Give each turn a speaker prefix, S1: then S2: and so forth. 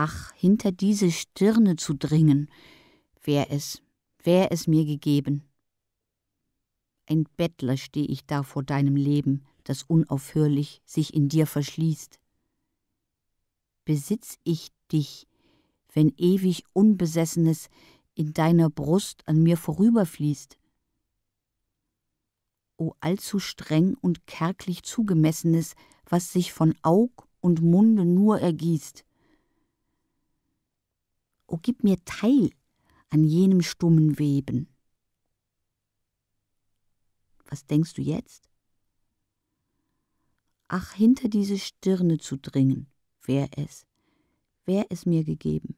S1: ach, hinter diese Stirne zu dringen, wär es, wär es mir gegeben. Ein Bettler steh ich da vor deinem Leben, das unaufhörlich sich in dir verschließt. Besitz ich dich, wenn ewig Unbesessenes in deiner Brust an mir vorüberfließt? O allzu streng und kärglich zugemessenes, was sich von Aug und Munde nur ergießt o oh, gib mir teil an jenem stummen Weben. Was denkst du jetzt? Ach, hinter diese Stirne zu dringen, wär es, wär es mir gegeben.